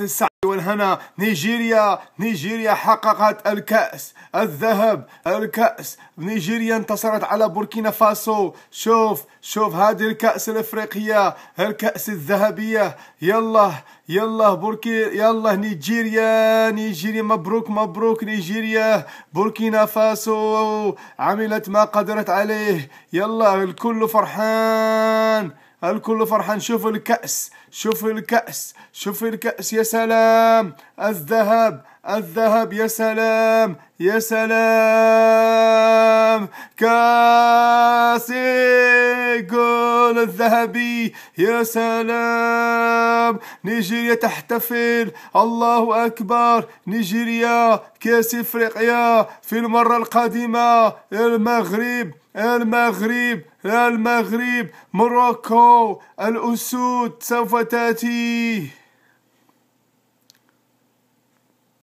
السعي والهنا نيجيريا نيجيريا حققت الكأس الذهب الكأس نيجيريا انتصرت على بوركينا فاسو شوف شوف هذه الكأس الإفريقية الكأس الذهبية يلا يلا بوركي يلا نيجيريا نيجيريا مبروك مبروك نيجيريا بوركينا فاسو عملت ما قدرت عليه يلا الكل فرحان الكل فرحان شوف الكأس شوف الكأس شوف الكأس يا سلام الذهب الذهب يا سلام يا سلام كاسي الذهبي يا سلام الشباب نيجيريا تحتفل الله أكبر نيجيريا كأس إفريقيا في المرة القادمة المغرب المغرب المغرب مروكو الأسود سوف تأتي